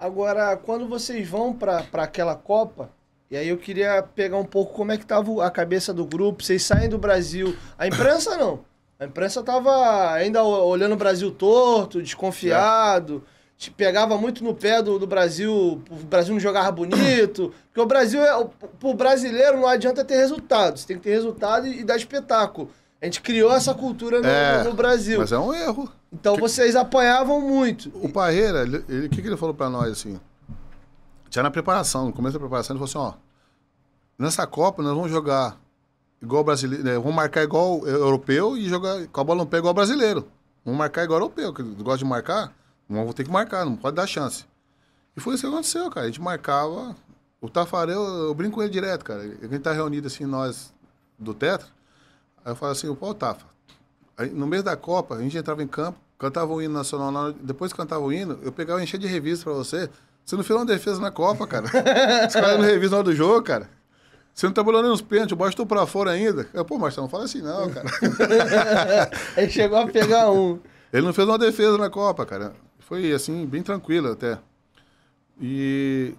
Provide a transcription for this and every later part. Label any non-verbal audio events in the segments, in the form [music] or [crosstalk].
Agora, quando vocês vão para aquela Copa, e aí eu queria pegar um pouco como é que tava a cabeça do grupo, vocês saem do Brasil, a imprensa não. A imprensa tava ainda olhando o Brasil torto, desconfiado, te pegava muito no pé do, do Brasil, o Brasil não jogava bonito, porque o Brasil é, pro brasileiro não adianta ter resultado, você tem que ter resultado e, e dar espetáculo. A gente criou essa cultura no, é, no Brasil. Mas é um erro. Então que... vocês apanhavam muito. O Parreira, o que, que ele falou para nós assim? Já na preparação, no começo da preparação, ele falou assim: ó, nessa Copa nós vamos jogar igual brasileiro, né? vamos marcar igual europeu e jogar com a bola no pé igual brasileiro. Vamos marcar igual europeu, que gosta de marcar, vamos ter que marcar, não pode dar chance. E foi isso que aconteceu, cara. A gente marcava. O Tafarel, eu brinco com ele direto, cara. A gente tá reunido assim, nós do Tetra. Aí eu falo assim, pô, Tafa, aí, no mês da Copa, a gente entrava em campo, cantava o hino nacional, depois que cantava o hino, eu pegava e enchia de revista pra você. Você não fez uma defesa na Copa, cara. Você [laughs] cara não revista na hora do jogo, cara. Você não trabalhou tá nem nos pênaltis, o Boston pra fora ainda. Eu, Pô, Marcelo, não fala assim não, cara. [laughs] Ele chegou a pegar um. Ele não fez uma defesa na Copa, cara. Foi assim, bem tranquilo até. E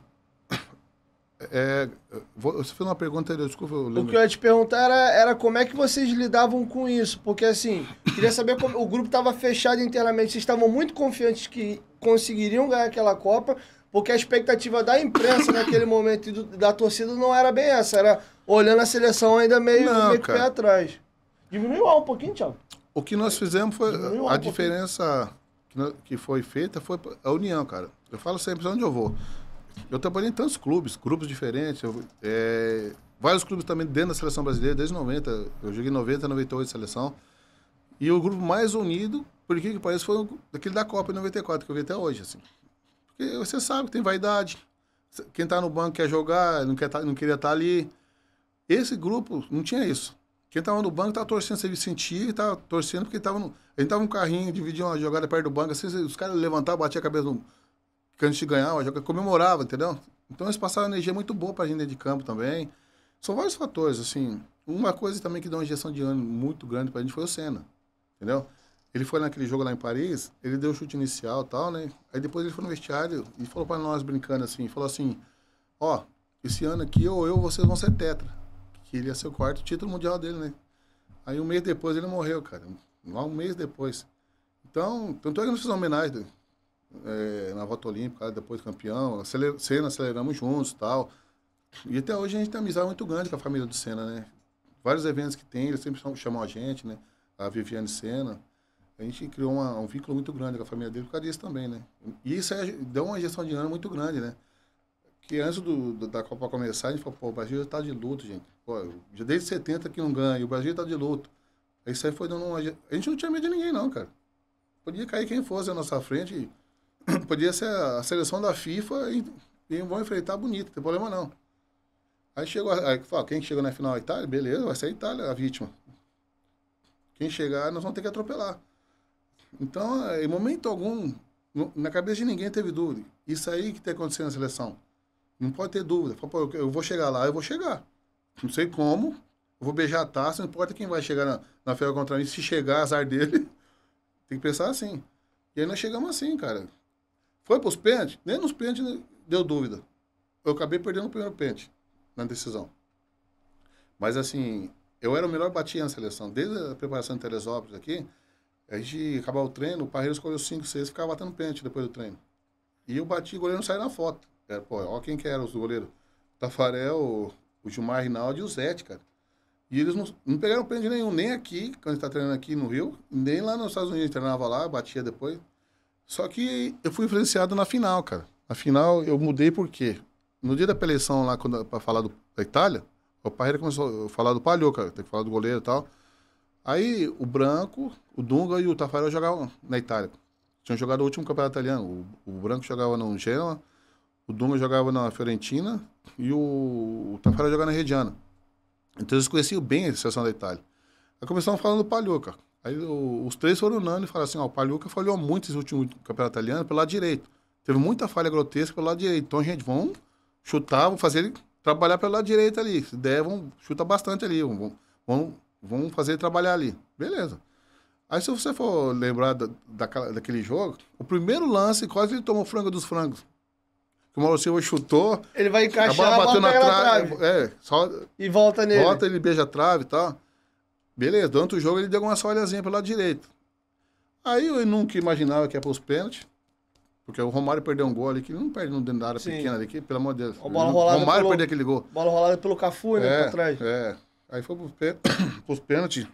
é, você fez uma pergunta, desculpa. o que eu ia te perguntar era, era, como é que vocês lidavam com isso, porque assim, queria saber como o grupo estava fechado internamente vocês estavam muito confiantes que conseguiriam ganhar aquela Copa, porque a expectativa da imprensa naquele momento e do, da torcida não era bem essa, era olhando a seleção ainda meio, não, meio pé atrás. Diminuiu um pouquinho, Thiago. O que nós fizemos foi a um diferença que, que foi feita foi a união, cara. Eu falo sempre, onde eu vou? Eu trabalhei em tantos clubes, grupos diferentes. Eu, é, vários clubes também dentro da seleção brasileira, desde 90. Eu joguei 90, 98 seleção. E o grupo mais unido, por que que parece, foi aquele da Copa em 94, que eu vi até hoje, assim. Porque você sabe que tem vaidade. Quem está no banco quer jogar, não, quer tá, não queria estar tá ali. Esse grupo não tinha isso. Quem estava no banco estava torcendo, você sentia, estava torcendo porque estava no... A gente tava num carrinho, dividia uma jogada perto do banco, assim, os caras levantavam, batiam a cabeça no que a gente ganhava, joga, comemorava, entendeu? Então eles passaram energia muito boa pra gente dentro de campo também. São vários fatores, assim. Uma coisa também que deu uma injeção de ânimo muito grande pra gente foi o Senna, entendeu? Ele foi naquele jogo lá em Paris, ele deu o chute inicial e tal, né? Aí depois ele foi no vestiário e falou para nós brincando assim, falou assim, ó, esse ano aqui ou eu, vocês vão ser tetra. Que ele ia ser o quarto título mundial dele, né? Aí um mês depois ele morreu, cara. Lá um mês depois. Então, tanto é que nós fizemos homenagem né? é, na volta olímpica, depois campeão. Aceler, Senna aceleramos juntos e tal. E até hoje a gente tem uma amizade muito grande com a família do Senna, né? Vários eventos que tem, eles sempre chamam a gente, né? A Viviane Senna. A gente criou uma, um vínculo muito grande com a família dele por causa disso também, né? E isso aí deu uma gestão de ano muito grande, né? Que antes do, do, da Copa começar, a gente falou, pô, o Brasil já tá de luto, gente. Pô, já desde 70 que não ganha, o Brasil tá de luto. Isso aí foi dando uma... A gente não tinha medo de ninguém, não, cara. Podia cair quem fosse à nossa frente e podia ser a seleção da FIFA e, e vão enfrentar bonito, não tem problema não. Aí chegou, aí, fala, quem chegou na final, é a Itália, beleza, vai ser a Itália a vítima. Quem chegar, nós vamos ter que atropelar. Então, eh, em momento algum, na cabeça de ninguém teve dúvida. Isso aí que tem tá acontecido na seleção. Não pode ter dúvida. eu vou chegar lá, eu vou chegar. Não sei como, eu vou beijar a taça, não importa quem vai chegar na, na final contra mim. Se chegar, azar dele. [laughs] tem que pensar assim. E aí nós chegamos assim, cara. Foi para os pênaltis? Nem nos pênaltis deu dúvida. Eu acabei perdendo o primeiro pênalti na decisão. Mas assim, eu era o melhor batia na seleção. Desde a preparação de Teresópolis aqui, a gente acabava o treino, o Parreiro escolheu 5, 6 ficava batendo pênalti depois do treino. E eu bati, o goleiro não saiu na foto. Era, pô, ó quem que era os goleiros. Tafarel, o Gilmar Rinaldi e o Zete, cara. E eles não, não pegaram pênalti nenhum, nem aqui, quando a gente tá treinando aqui no Rio, nem lá nos Estados Unidos. Treinava lá, batia depois. Só que eu fui influenciado na final, cara. Na final eu mudei porque no dia da peleção lá quando para falar do, da Itália, o Parreira começou a falar do Palhô, cara, tem que falar do goleiro e tal. Aí o Branco, o Dunga e o Tafarel jogavam na Itália. Tinham jogado o último campeonato italiano. O, o Branco jogava no Genoa, o Dunga jogava na Fiorentina e o, o Tafarel jogava na Reggiana. Então eles conheciam bem a seleção da Itália. Aí começaram falando do Palhô, cara. Aí o, os três foram unânimes e falaram assim: ó, o Paluca falhou muito esse último campeonato italiano pelo lado direito. Teve muita falha grotesca pelo lado direito. Então, gente, vamos chutar, vamos fazer ele trabalhar pelo lado direito ali. Se der, vamos chutar bastante ali. Vamos, vamos, vamos fazer ele trabalhar ali. Beleza. Aí, se você for lembrar da, da, daquele jogo, o primeiro lance, quase ele tomou frango dos frangos. Que o Mauro Silva chutou. Ele vai encaixar a bola bateu na trave. É, só, e volta nele. Volta, ele beija a trave e tal. Beleza, durante o jogo ele deu uma olhazinha pelo lado direito. Aí eu nunca imaginava que ia para os pênaltis. Porque o Romário perdeu um gol ali que ele não perde dentro da área Sim. pequena ali, que, pelo amor de Deus. O Romário pelo, perdeu aquele gol. Bola rolada pelo Cafu, né, é, né? pra trás. É. Aí foi [coughs] pros pênaltis.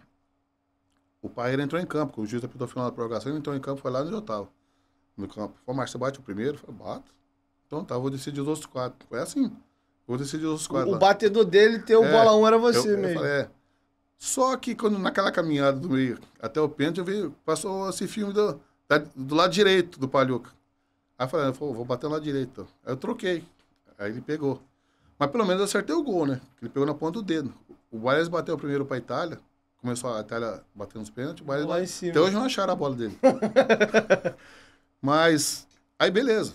O pai ele entrou em campo, que o juiz apitou o final da prorrogação, ele entrou em campo, foi lá onde eu tava. No campo. Falou, Márcio, bate o primeiro? Falei, bato. Então tá, vou decidir os outros quatro. Foi assim. Vou decidir os outros quatro. O, batedor dele ter o é, bola um era você eu, mesmo. Eu né? falei, é. Só que quando naquela caminhada do meio até o pênalti, eu vi, passou esse filme do, do lado direito do Palhuca. Aí eu falei, vou bater lá direito. Aí eu troquei. Aí ele pegou. Mas pelo menos eu acertei o gol, né? Ele pegou na ponta do dedo. O Baez bateu primeiro para a Itália. Começou a Itália batendo os pênaltis. O Lá em cima. Até hoje não acharam a bola dele. [laughs] Mas, aí beleza.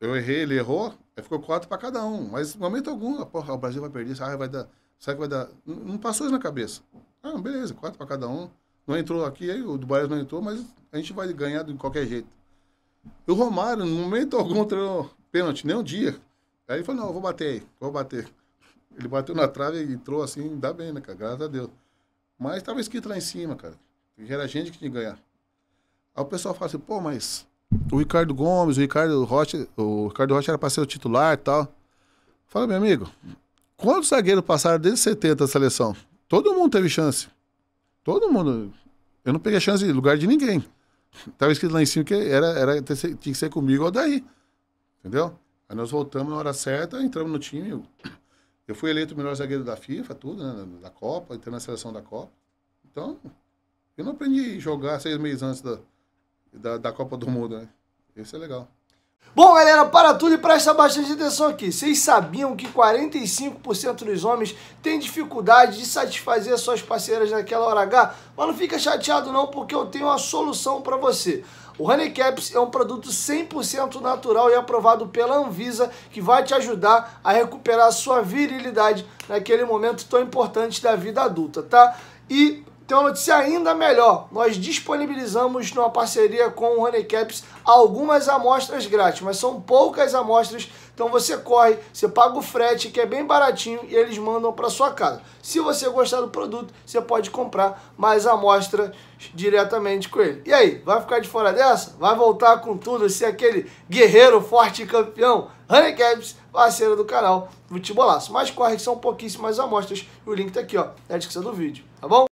Eu errei, ele errou. Aí ficou quatro para cada um. Mas, momento algum, porra, o Brasil vai perder, sabe? Vai dar... Será que vai dar? Não, passou isso na cabeça. Ah, beleza, quatro para cada um. Não entrou aqui, aí o do Bahia não entrou, mas a gente vai ganhar de qualquer jeito. E o Romário, no momento algum, treinou pênalti, nem um dia. Aí ele falou, não, eu vou bater aí, vou bater. Ele bateu na trave e entrou assim, dá bem, né, cara? Graças a Deus. Mas estava escrito lá em cima, cara. Que era a gente que tinha que ganhar. Aí o pessoal fala assim, pô, mas o Ricardo Gomes, o Ricardo Rocha, o Ricardo Rocha era para ser o titular e tal. Fala, meu amigo, Quantos zagueiros passaram desde 70 a seleção? Todo mundo teve chance. Todo mundo. Eu não peguei chance de lugar de ninguém. Tava escrito lá em cima que era, era, tinha que ser comigo ou daí. Entendeu? Aí nós voltamos na hora certa, entramos no time. Eu, eu fui eleito o melhor zagueiro da FIFA, tudo, né? Da Copa, entrei na seleção da Copa. Então, eu não aprendi a jogar seis meses antes da, da, da Copa do Mundo, né? Isso é legal. Bom, galera, para tudo e presta bastante atenção aqui. Vocês sabiam que 45% dos homens têm dificuldade de satisfazer suas parceiras naquela hora H? Mas não fica chateado não, porque eu tenho a solução para você. O Caps é um produto 100% natural e aprovado pela Anvisa que vai te ajudar a recuperar a sua virilidade naquele momento tão importante da vida adulta, tá? E tem uma notícia ainda melhor. Nós disponibilizamos numa parceria com o Honeycaps algumas amostras grátis, mas são poucas amostras. Então você corre, você paga o frete, que é bem baratinho, e eles mandam para sua casa. Se você gostar do produto, você pode comprar mais amostras diretamente com ele. E aí, vai ficar de fora dessa? Vai voltar com tudo, ser aquele guerreiro forte e campeão? Honeycaps, parceira do canal Futebolaço. Mas corre que são pouquíssimas amostras e o link tá aqui, ó, na descrição do vídeo, tá bom?